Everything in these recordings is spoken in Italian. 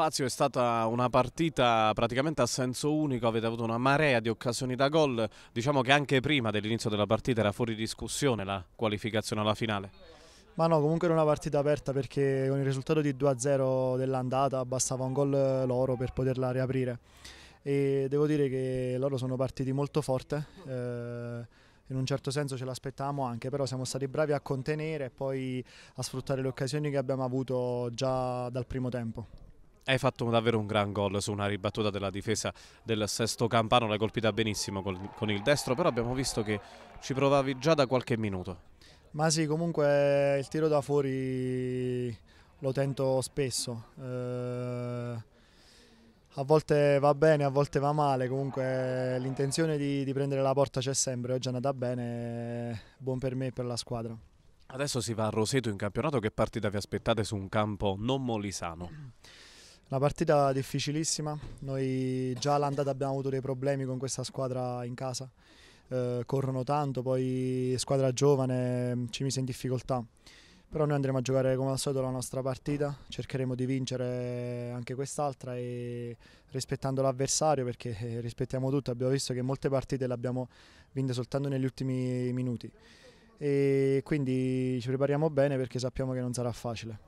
Fazio è stata una partita praticamente a senso unico, avete avuto una marea di occasioni da gol, diciamo che anche prima dell'inizio della partita era fuori discussione la qualificazione alla finale. Ma no, comunque era una partita aperta perché con il risultato di 2-0 dell'andata bastava un gol loro per poterla riaprire e devo dire che loro sono partiti molto forte, eh, in un certo senso ce l'aspettavamo anche, però siamo stati bravi a contenere e poi a sfruttare le occasioni che abbiamo avuto già dal primo tempo hai fatto davvero un gran gol su una ribattuta della difesa del sesto campano, l'hai colpita benissimo con, con il destro, però abbiamo visto che ci provavi già da qualche minuto. Ma sì, comunque eh, il tiro da fuori lo tento spesso. Eh, a volte va bene, a volte va male, comunque eh, l'intenzione di, di, prendere la porta c'è sempre, oggi eh, è andata bene, buon per me e per la squadra. Adesso si va a Roseto in campionato, che partita vi aspettate su un campo non molisano? Una partita difficilissima, noi già all'andata abbiamo avuto dei problemi con questa squadra in casa, eh, corrono tanto, poi squadra giovane mm, ci mise in difficoltà, però noi andremo a giocare come al solito la nostra partita, cercheremo di vincere anche quest'altra e rispettando l'avversario perché eh, rispettiamo tutto, abbiamo visto che molte partite le abbiamo vinte soltanto negli ultimi minuti e quindi ci prepariamo bene perché sappiamo che non sarà facile.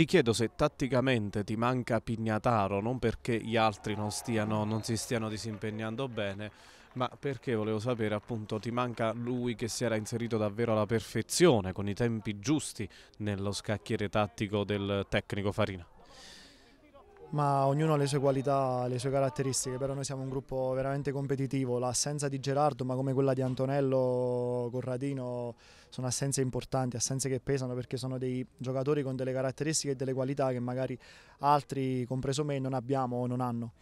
Ti chiedo se tatticamente ti manca Pignataro, non perché gli altri non, stiano, non si stiano disimpegnando bene, ma perché volevo sapere appunto ti manca lui che si era inserito davvero alla perfezione con i tempi giusti nello scacchiere tattico del tecnico Farina? ma ognuno ha le sue qualità, le sue caratteristiche, però noi siamo un gruppo veramente competitivo, l'assenza di Gerardo ma come quella di Antonello, Corradino sono assenze importanti, assenze che pesano perché sono dei giocatori con delle caratteristiche e delle qualità che magari altri, compreso me, non abbiamo o non hanno,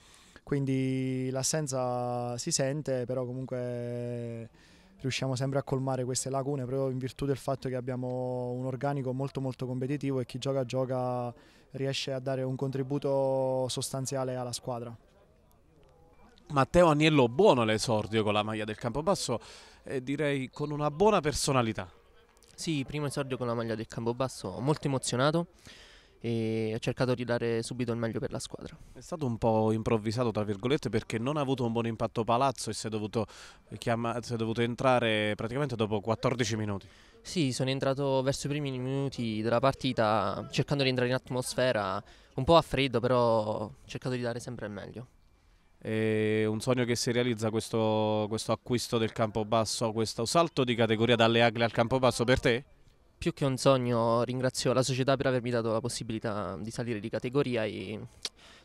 quindi l'assenza si sente, però comunque riusciamo sempre a colmare queste lacune proprio in virtù del fatto che abbiamo un organico molto molto competitivo e chi gioca gioca riesce a dare un contributo sostanziale alla squadra. Matteo Agnello buono l'esordio con la maglia del Campobasso e direi con una buona personalità. Sì, primo esordio con la maglia del Campobasso, molto emozionato e ha cercato di dare subito il meglio per la squadra. È stato un po' improvvisato, tra virgolette, perché non ha avuto un buon impatto Palazzo e si è dovuto, chiama- si è dovuto entrare praticamente dopo 14 minuti. Sì, sono entrato verso i primi minuti della partita cercando di entrare in atmosfera, un po' a freddo, però cercato di dare sempre il meglio. È un sogno che si realizza questo, questo acquisto del campo basso, questo salto di categoria dalle Agle al campo basso per te? più che un sogno ringrazio la società per avermi dato la possibilità di salire di categoria e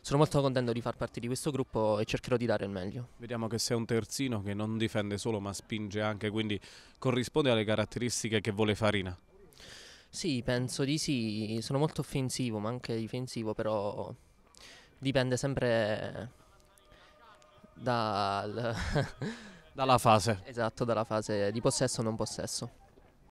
sono molto contento di far parte di questo gruppo e cercherò di dare il meglio. Vediamo che sei un terzino che non difende solo ma spinge anche, quindi corrisponde alle caratteristiche che vuole Farina. Sì, penso di sì, sono molto offensivo ma anche difensivo, però dipende sempre dal... dalla fase. Esatto, dalla fase di possesso o non possesso.